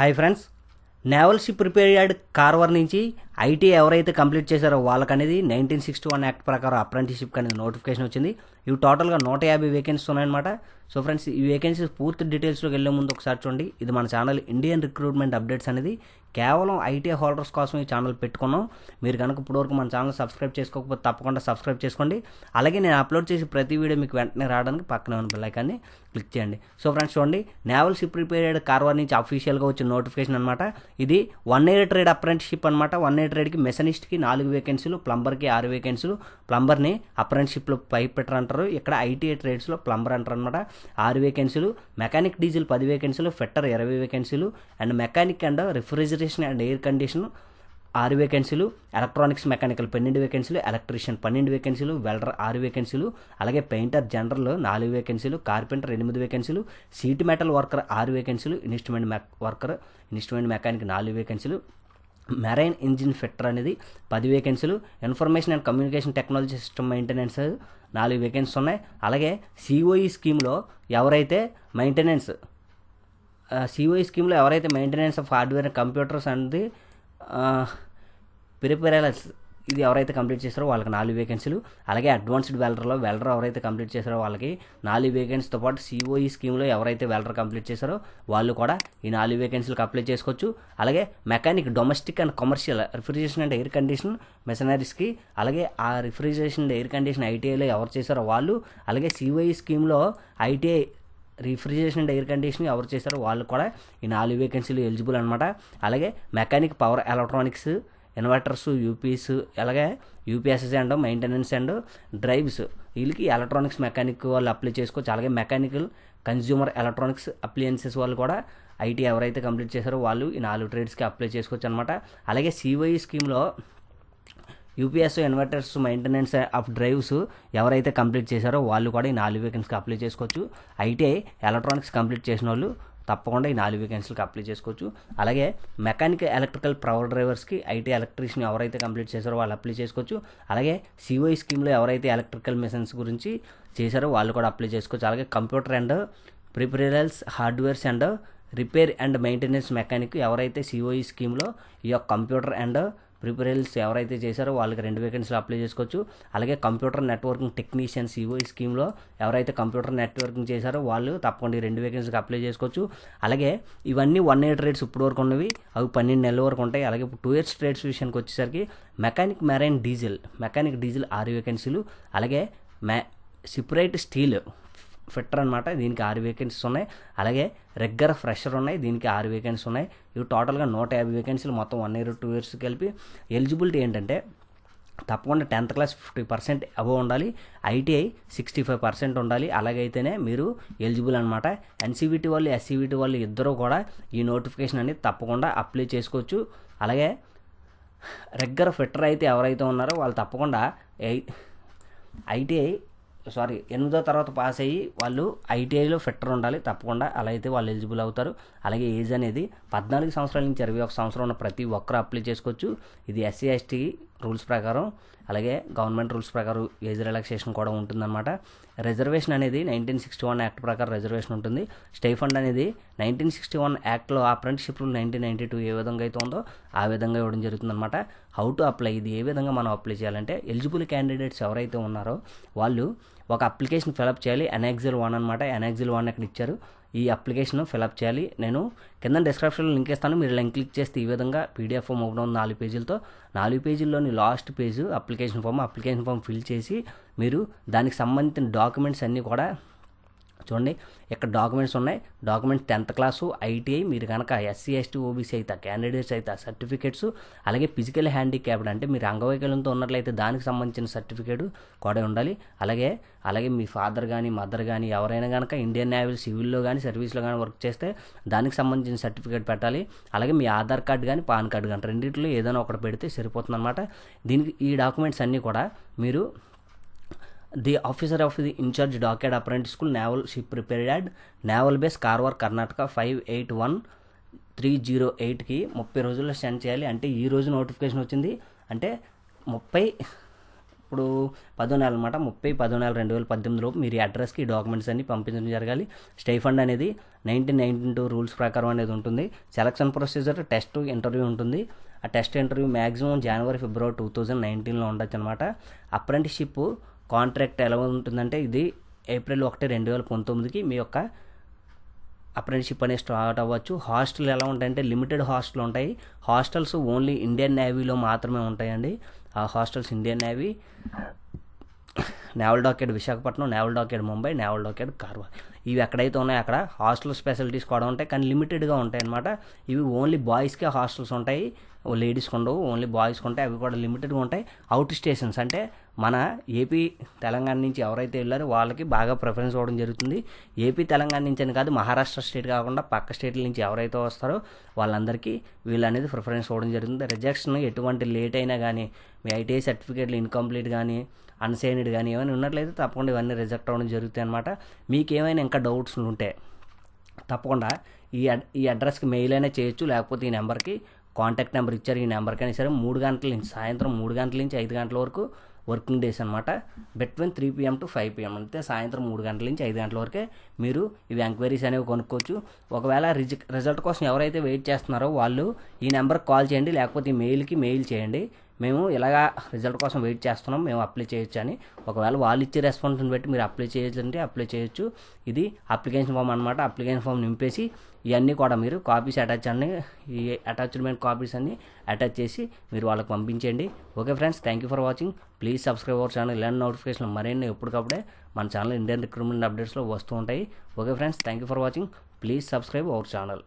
hi friends naval ship repair yard Karwar నుంచి ITI ఎవరైతే complete చేశారో వాళ్ళకనేది నైన్టీన్ సిక్స్టీ వన్ యాక్ట్ ప్రకారం అప్రెంటిషిప్ అనేది నోటిఫికేషన్ వచ్చింది ఇవి టోటల్గా నూట యాభై వేకెన్సీస్ ఉన్నాయన్నమాట సో ఫ్రెండ్స్ ఈ వేకెన్సీస్ పూర్తి డీటెయిల్స్లోకి వెళ్ళే ముందు ఒకసారి చూడండి ఇది మన ఛానల్ ఇండియన్ రిక్రూట్మెంట్ అప్డేట్స్ అనేది కేవలం ఐటీ హోల్డర్స్ కోసం ఈ ఛానల్ పెట్టుకున్నాం మీరు కనుక ఇప్పటివరకు మన ఛానల్ సబ్స్క్రైబ్ చేసుకోకపోతే తప్పకుండా సబ్స్క్రైబ్ చేసుకోండి అలాగే నేను అప్లోడ్ చేసి ప్రతి వీడియో మీకు వెంటనే రావడానికి పక్కనే ఉన్న బెల్లైకాన్ని క్లిక్ చేయండి సో ఫ్రెండ్స్ చూడండి నేవల్ షిప్ రిపేర్డ్ కార్వార్ నుంచి అఫీషియల్గా వచ్చిన నోటిఫికేషన్ అనమాట ఇది వన్ ఇయర్ ట్రేడ్ అప్రెంటిషిప్ అనమాట వన్ ఇయర్ రేట్కి మెసనిస్ట్కి నాలుగు వేకెన్సీలు ప్లంబర్కి ఆరు వేకెన్సీలు ప్లంబర్ని పైప్ పెట్టర్ అంటారు ఇక్కడ ఐటీఐ ట్రేడ్స్లో ప్లంబర్ అంటారు అనమాట ఆరు వేకెన్సీలు మెకానిక్ డీజిల్ పది వేకెన్సీలు ఫెట్టర్ ఇరవై వేకెన్సీలు and mechanic and refrigeration and air condition ఆరు వేకెన్సీలు ఎలక్ట్రానిక్స్ మెకానికల్ పన్నెండు వేకెన్సీలు ఎలక్ట్రీషియన్ పన్నెండు వేకెన్సీలు వెల్డర్ ఆరు వేకెన్సీలు అలాగే పెయింటర్ జనరల్ నాలుగు వేకెన్సీలు కార్పెంటర్ ఎనిమిది వేకెన్సీలు సీట్ మెటల్ వర్కర్ ఆరు వేకెన్సీలు instrument mech worker instrument mechanic నాలుగు వేకెన్సీలు మెరైన్ ఇంజిన్ ఫిట్టర్ అనేది పది వేకెన్సీలు information and communication technology system maintenance నాలుగు వేకెన్సీ ఉన్నాయి అలాగే సిఓఈ స్కీమ్లో e ఎవరైతే మెయింటెనెన్స్ సిఓఈ స్కీమ్లో ఎవరైతే మెయింటెనెన్స్ ఆఫ్ హార్డ్వేర్ కంప్యూటర్స్ అనేది ప్రిపేరెన్స్ ఇది ఎవరైతే కంప్లీట్ చేస్తారో వాళ్ళకి నాలుగు వేకెన్సీలు అలాగే అడ్వాన్స్డ్ వెల్డర్లో వెల్డర్ ఎవరైతే కంప్లీట్ చేశారో వాళ్ళకి నాలుగు వేకెన్సీతో పాటు సిఓఈ స్కీమ్లో e ఎవరైతే వెల్డర్ కంప్లీట్ చేశారో వాళ్ళు కూడా ఈ నాలుగు వేకెన్సీలకు అప్లై చేసుకోవచ్చు అలాగే mechanic domestic and commercial refrigeration and air condition మెషనరీస్కి అలాగే ఆ రిఫ్రిజరేషన్ అండ్ ఎయిర్ కండిషన్ ఐటీఐలో ఎవరు చేశారో వాళ్ళు అలాగే సిఓఈ స్కీమ్లో ITI refrigeration and air condition ఎవరు చేశారో వాళ్ళు కూడా ఈ నాలుగు వేకెన్సీలు ఎలిజిబుల్ అనమాట అలాగే mechanic power electronics inverters UPS అలాగే UPSs and maintenance and drives వీళ్ళకి ఎలక్ట్రానిక్స్ మెకానిక్ వాళ్ళు అప్లై చేసుకోవచ్చు అలాగే మెకానికల్ కన్జ్యూమర్ ఎలక్ట్రానిక్స్ అప్లియన్సెస్ వాళ్ళు కూడా ఐటీ ఎవరైతే కంప్లీట్ చేశారో వాళ్ళు ఈ నాలుగు ట్రేడ్స్కి అప్లై చేసుకోవచ్చు అనమాట అలాగే సివై స్కీమ్లో e UPS inverters maintenance of drives ఎవరైతే కంప్లీట్ చేశారో వాళ్ళు కూడా ఈ నాలుగు వేకెన్స్కి అప్లై చేసుకోవచ్చు అయితే ఎలక్ట్రానిక్స్ కంప్లీట్ చేసిన వాళ్ళు తప్పకుండా ఈ నాలుగు వేకెన్సీలకు అప్లై చేసుకోవచ్చు అలాగే మెకానిక్ ఎలక్ట్రికల్ పవర్ డ్రైవర్స్కి ఐటీ ఎలక్ట్రీషియన్ ఎవరైతే కంప్లీట్ చేశారో వాళ్ళు అప్లై చేసుకోవచ్చు అలాగే సిఓఈ స్కీమ్లో e ఎవరైతే ఎలక్ట్రికల్ మిషన్స్ గురించి చేశారో వాళ్ళు కూడా అప్లై చేసుకోవచ్చు అలాగే computer and peripherals hardwares and repair and maintenance mechanic ఎవరైతే సిఓఈ స్కీమ్లో e ఈ యొక్క కంప్యూటర్ అండ్ ప్రిపరేల్స్ ఎవరైతే చేశారో వాళ్ళకి రెండు వేకెన్సీలు అప్లై చేసుకోవచ్చు అలాగే కంప్యూటర్ నెట్వర్కింగ్ టెక్నీషియన్స్ ఇవో ఈ స్కీమ్లో ఎవరైతే కంప్యూటర్ నెట్వర్కింగ్ చేశారో వాళ్ళు తప్పకుండా రెండు వేకెన్సీకి అప్లై చేసుకోవచ్చు అలాగే ఇవన్నీ వన్ ఇయర్ ట్రేడ్స్ ఇప్పుడు వరకు ఉన్నవి అవి పన్నెండు నెలల వరకు ఉంటాయి అలాగే టూ ఇయర్స్ ట్రేడ్స్ విషయానికి వచ్చేసరికి mechanic marine diesel mechanic diesel ఆరు వేకెన్సీలు అలాగే మ్యా సిపరేట్ స్టీల్ ఫిట్టర్ అనమాట దీనికి ఆరు వేకెన్సీస్ ఉన్నాయి అలాగే రెగ్యులర్ ఫ్రెషర్ ఉన్నాయి దీనికి ఆరు వేకెన్సీ ఉన్నాయి ఇవి టోటల్గా నూట యాభై వేకెన్సీలు మొత్తం వన్ ఇయర్ టూ ఇయర్స్ కలిపి ఎలిజిబిలిటీ ఏంటంటే తప్పకుండా tenth class fifty percent above ఉండాలి ఐటీఐ సిక్స్టీ ఫైవ్ పర్సెంట్ ఉండాలి అలాగైతేనే మీరు ఎలిజిబుల్ అనమాట ఎన్సీబీటీ వాళ్ళు ఎస్సీబీటీ e వాళ్ళు ఇద్దరూ కూడా ఈ నోటిఫికేషన్ అనేది తప్పకుండా అప్లై చేసుకోవచ్చు అలాగే రెగ్యులర్ ఫిట్టర్ అయితే ఎవరైతే ఉన్నారో వాళ్ళు తప్పకుండా ఐటీఐ సారీ ఎనిమిదో తర్వాత పాస్ అయ్యి వాళ్ళు ఐటీఐలో ఫిట్టర్ ఉండాలి తప్పకుండా అలా అయితే వాళ్ళు ఎలిజిబుల్ అవుతారు అలాగే ఏజ్ అనేది పద్నాలుగు సంవత్సరాల నుంచి ఇరవై ఒక సంవత్సరం ఉన్న ప్రతి ఒక్కరు అప్లై చేసుకోవచ్చు ఇది ఎస్సీ ఎస్టీ రూల్స్ ప్రకారం అలాగే గవర్నమెంట్ రూల్స్ ప్రకారం ఏజ్ రిలాక్సేషన్ కూడా ఉంటుందన్నమాట రిజర్వేషన్ అనేది నైన్టీన్ సిక్స్టీ వన్ యాక్ట్ ప్రకారం రిజర్వేషన్ ఉంటుంది స్టే ఫండ్ అనేది నైన్టీన్ సిక్స్టీ వన్ యాక్ట్లో apprenticeship rule nineteen ninety two ఏ విధంగా అయితే ఉందో ఆ విధంగా ఇవ్వడం జరుగుతుందన్నమాట హౌ టు అప్లై ఇది ఏ విధంగా మనం అప్లై చేయాలంటే ఎలిజిబుల్ క్యాండిడేట్స్ ఎవరైతే ఉన్నారో వాళ్ళు ఒక అప్లికేషన్ ఫిలప్ చేయాలి ఎనాక్జిల్ వన్ అనమాట ఎనాక్జిల్ వన్ అక్కడ ఇచ్చారు ఈ అప్లికేషన్ ఫిలప్ చేయాలి నేను కింద డిస్క్రిప్షన్లో లింక్ ఇస్తాను మీరు లింక్ క్లిక్ చేస్తే ఈ విధంగా పీడిఎఫ్ ఫామ్ ఓపెన్ అవుతుంది నాలుగు పేజీలతో నాలుగు పేజీల్లోని last page application form application form fill చేసి మీరు దానికి సంబంధించిన డాక్యుమెంట్స్ అన్నీ కూడా చూడండి ఇక్కడ డాక్యుమెంట్స్ ఉన్నాయి డాక్యుమెంట్స్ టెన్త్ క్లాసు ఐటీఐ మీరు కనుక ఎస్సీ ఎస్టీ ఓబీసీ అయితే క్యాండిడేట్స్ అయితే సర్టిఫికేట్స్ అలాగే ఫిజికల్ హ్యాండిక్యాప్డ్ అంటే మీరు అంగవైకల్యంతో ఉన్నట్లయితే దానికి సంబంధించిన సర్టిఫికేట్ కూడా ఉండాలి అలాగే అలాగే మీ ఫాదర్ కానీ మదర్ కానీ ఎవరైనా కనుక ఇండియన్ నేవీ సివిల్లో కానీ సర్వీస్లో కానీ వర్క్ చేస్తే దానికి సంబంధించిన సర్టిఫికేట్ పెట్టాలి అలాగే మీ ఆధార్ కార్డు కానీ పాన్ కార్డు కానీ రెండింటిలో ఏదైనా ఒకటి పెడితే సరిపోతుందన్నమాట దీనికి ఈ డాక్యుమెంట్స్ అన్నీ కూడా మీరు the officer of the in charge dockyard apprentice school naval ship repaired at naval base Karwar Karnataka five eight one three zero ఎయిట్కి ముప్పై రోజుల్లో సెండ్ చేయాలి అంటే ఈ రోజు నోటిఫికేషన్ వచ్చింది అంటే ముప్పై ఇప్పుడు పదో నెల అనమాట ముప్పై పదో నెల రెండు వేల పద్దెనిమిది లోపు మీరు అడ్రస్కి డాక్యుమెంట్స్ అన్ని పంపించడం జరగాలి స్టే ఫండ్ అనేది నైన్టీన్ నైన్టీన్ టూ రూల్స్ ప్రకారం అనేది ఉంటుంది సెలక్షన్ ప్రొసీజర్ టెస్ట్ ఇంటర్వ్యూ ఉంటుంది ఆ టెస్ట్ ఇంటర్వ్యూ మ్యాక్సిమం జనవరి ఫిబ్రవరి టూ థౌజండ్ నైన్టీన్లో ఉండొచ్చు అనమాట అప్రెంటిషిప్ కాంట్రాక్ట్ ఎలా ఉంటుందంటే ఇది ఏప్రిల్ ఒకటి రెండు వేల పంతొమ్మిదికి మీ యొక్క అప్రెంటిషిప్ అనేది స్టార్ట్ అవ్వచ్చు హాస్టల్ ఎలా ఉంటాయంటే లిమిటెడ్ హాస్టల్ ఉంటాయి హాస్టల్స్ ఓన్లీ ఇండియన్ నేవీలో మాత్రమే ఉంటాయండి ఆ hostels Indian navy naval dockyard Visakhapatnam naval dockyard Mumbai naval dockyard Karwar ఇవి ఎక్కడైతే ఉన్నాయో అక్కడ హాస్టల్ స్పెషాలిటీస్ కూడా ఉంటాయి కానీ లిమిటెడ్గా ఉంటాయి అనమాట ఇవి ఓన్లీ బాయ్స్కే హాస్టల్స్ ఉంటాయి లేడీస్కి ఉండవు ఓన్లీ బాయ్స్కి ఉంటాయి అవి కూడా లిమిటెడ్గా ఉంటాయి అవుట్ స్టేషన్స్ అంటే మన ఏపీ తెలంగాణ నుంచి ఎవరైతే వెళ్ళారో వాళ్ళకి బాగా ప్రిఫరెన్స్ ఇవ్వడం జరుగుతుంది ఏపీ తెలంగాణ నుంచి అని కాదు మహారాష్ట్ర స్టేట్ కాకుండా పక్క స్టేట్ల నుంచి ఎవరైతే వస్తారో వాళ్ళందరికీ వీళ్ళు అనేది ప్రిఫరెన్స్ ఇవ్వడం జరుగుతుంది రిజెక్షన్ ఎటువంటి లేట్ అయినా కానీ మీ ఐటీఐ సర్టిఫికేట్లు ఇన్కంప్లీట్ కానీ అన్సేనిడ్ కానీ ఏమైనా ఉన్నట్లయితే తప్పకుండా ఇవన్నీ రిజెక్ట్ అవ్వడం జరుగుతాయి అనమాట మీకు ఏమైనా ఇంకా డౌట్స్ ఉంటే తప్పకుండా ఈ ఈ అడ్రస్కి మెయిల్ అయినా చేయొచ్చు లేకపోతే ఈ నెంబర్కి కాంటాక్ట్ నెంబర్ ఇచ్చారు ఈ నెంబర్కి అయినా సరే మూడు గంటల నుంచి సాయంత్రం మూడు గంటల నుంచి ఐదు గంటల వరకు వర్కింగ్ డేస్ అనమాట between three PM to five PM అంటే సాయంత్రం మూడు గంటల నుంచి ఐదు గంటల వరకే మీరు ఇవి ఎంక్వైరీస్ అనేవి కొనుక్కోవచ్చు ఒకవేళ రిజల్ట్ కోసం ఎవరైతే వెయిట్ చేస్తున్నారో వాళ్ళు ఈ నెంబర్కి కాల్ చేయండి లేకపోతే ఈ మెయిల్కి మెయిల్ చేయండి మేము ఇలాగా రిజల్ట్ కోసం వెయిట్ చేస్తున్నాం మేము అప్లై చేయొచ్చు అని ఒకవేళ వాళ్ళు ఇచ్చే రెస్పాన్స్ని బట్టి మీరు అప్లై చేయాలంటే అప్లై చేయొచ్చు ఇది అప్లికేషన్ ఫామ్ అనమాట అప్లికేషన్ ఫామ్ నింపేసి ఇవన్నీ కూడా మీరు కాపీస్ అటాచ్ అన్ని ఈ అటాచ్మెంట్ కాపీస్ అన్నీ అటాచ్ చేసి మీరు వాళ్ళకి పంపించండి okay friends thank you for watching please subscribe our channel ఇలాంటి నోటిఫికేషన్ మరిన్ని ఎప్పటికప్పుడే మన ఛానల్ ఇండియన్ రిక్రూట్మెంట్ అప్డేట్స్లో వస్తూ ఉంటాయి okay friends thank you for watching please subscribe our channel